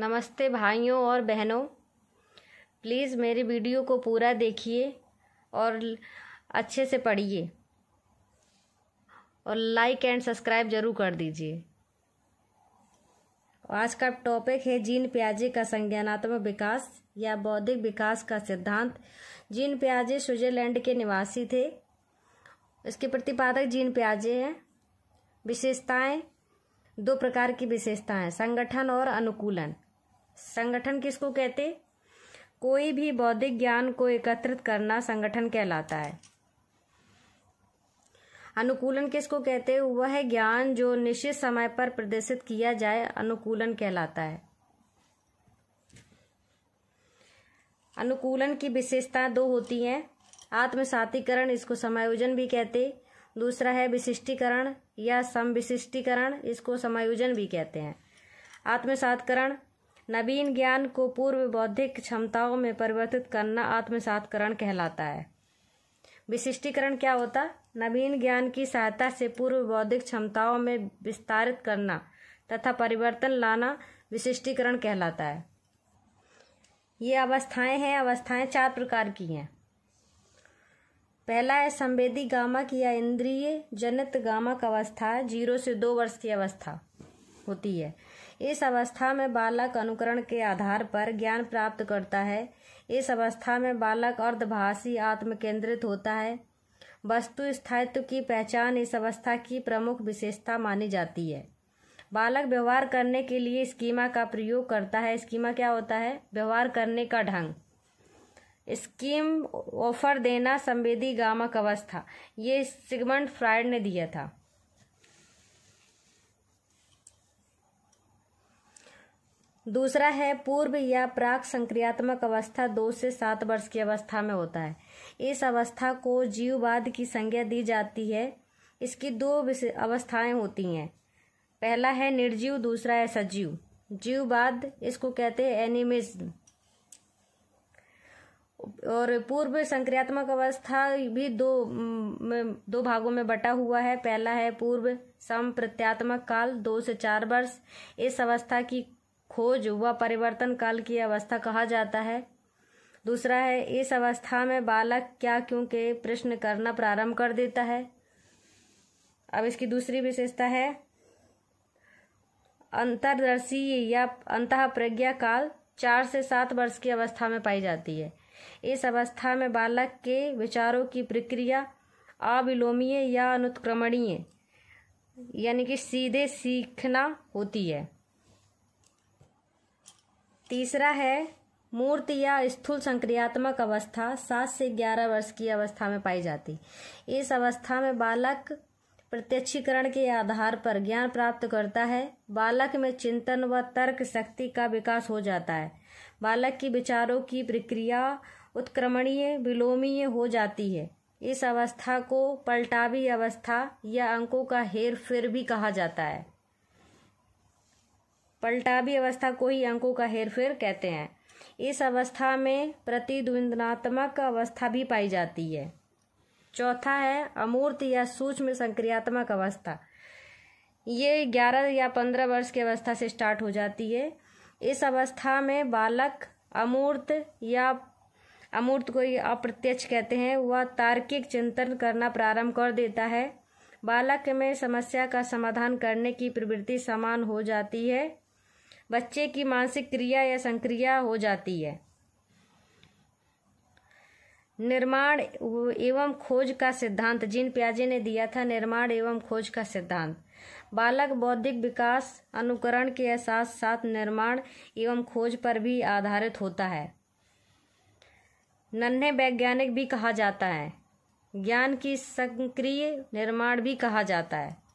नमस्ते भाइयों और बहनों प्लीज़ मेरी वीडियो को पूरा देखिए और अच्छे से पढ़िए और लाइक एंड सब्सक्राइब ज़रूर कर दीजिए आज का टॉपिक है जीन प्याजे का संज्ञानात्मक विकास या बौद्धिक विकास का सिद्धांत जीन प्याजे स्विट्जरलैंड के निवासी थे इसके प्रतिपादक जीन प्याजे हैं विशेषताएं दो प्रकार की विशेषताएं संगठन और अनुकूलन संगठन किसको कहते कोई भी बौद्धिक ज्ञान को एकत्रित करना संगठन कहलाता है अनुकूलन किसको कहते हैं वह ज्ञान जो निश्चित समय पर प्रदर्शित किया जाए अनुकूलन कहलाता है अनुकूलन की विशेषताएं दो होती हैं आत्मसातीकरण इसको समायोजन भी कहते दूसरा है विशिष्टीकरण या समविशिष्टीकरण इसको समायोजन भी कहते हैं आत्मसातकरण नवीन ज्ञान को पूर्व बौद्धिक क्षमताओं में परिवर्तित करना आत्मसातकरण कहलाता है विशिष्टीकरण क्या होता नवीन ज्ञान की सहायता से पूर्व बौद्धिक क्षमताओं में विस्तारित करना तथा परिवर्तन लाना विशिष्टीकरण कहलाता है ये अवस्थाएं हैं अवस्थाएं चार प्रकार की हैं पहला है संवेदी गामक या इंद्रिय जनित गामक अवस्था जीरो से दो वर्ष की अवस्था होती है इस अवस्था में बालक अनुकरण के आधार पर ज्ञान प्राप्त करता है इस अवस्था में बालक अर्धभाषी आत्मकेंद्रित होता है वस्तु स्थायित्व की पहचान इस अवस्था की प्रमुख विशेषता मानी जाती है बालक व्यवहार करने के लिए स्कीमा का प्रयोग करता है स्कीमा क्या होता है व्यवहार करने का ढंग स्कीम ऑफर देना संवेदी गामक अवस्था ये सिगमंड फ्राइड ने दिया था दूसरा है पूर्व या प्राक संक्रियात्मक अवस्था दो से सात वर्ष की अवस्था में होता है इस अवस्था को जीववाद की संज्ञा दी जाती है इसकी दो अवस्थाएं होती हैं पहला है निर्जीव दूसरा है सजीव जीववाद इसको कहते हैं एनिमिज्म और पूर्व संक्रियात्मक अवस्था भी दो दो भागों में बटा हुआ है पहला है पूर्व प्रत्यात्मक काल दो से चार वर्ष इस अवस्था की खोज व परिवर्तन काल की अवस्था कहा जाता है दूसरा है इस अवस्था में बालक क्या क्योंकि प्रश्न करना प्रारंभ कर देता है अब इसकी दूसरी विशेषता है अंतर्दर्शी या अंत प्रज्ञा काल चार से सात वर्ष की अवस्था में पाई जाती है इस अवस्था में बालक के विचारों की प्रक्रिया अविलोमीय या अनुत्क्रमणीय यानी कि सीधे सीखना होती है तीसरा है मूर्त या स्थूल संक्रियात्मक अवस्था सात से ग्यारह वर्ष की अवस्था में पाई जाती इस अवस्था में बालक प्रत्यक्षीकरण के आधार पर ज्ञान प्राप्त करता है बालक में चिंतन व तर्क शक्ति का विकास हो जाता है बालक की विचारों की प्रक्रिया उत्क्रमणीय विलोमीय हो जाती है इस अवस्था को पलटावी अवस्था या अंकों का हेर फेर भी कहा जाता है पलटावी अवस्था को ही अंकों का हेरफेर कहते हैं इस अवस्था में प्रतिद्वंदनात्मक अवस्था भी पाई जाती है चौथा है अमूर्त या सूक्ष्म संक्रियात्मक अवस्था ये ग्यारह या पंद्रह वर्ष की अवस्था से स्टार्ट हो जाती है इस अवस्था में बालक अमूर्त या अमूर्त को अप्रत्यक्ष कहते हैं वह तार्किक चिंतन करना प्रारंभ कर देता है बालक में समस्या का समाधान करने की प्रवृत्ति समान हो जाती है बच्चे की मानसिक क्रिया या संक्रिया हो जाती है निर्माण एवं खोज का सिद्धांत जिन प्याजे ने दिया था निर्माण एवं खोज का सिद्धांत बालक बौद्धिक विकास अनुकरण के साथ साथ निर्माण एवं खोज पर भी आधारित होता है नन्हे वैज्ञानिक भी कहा जाता है ज्ञान की सक्रिय निर्माण भी कहा जाता है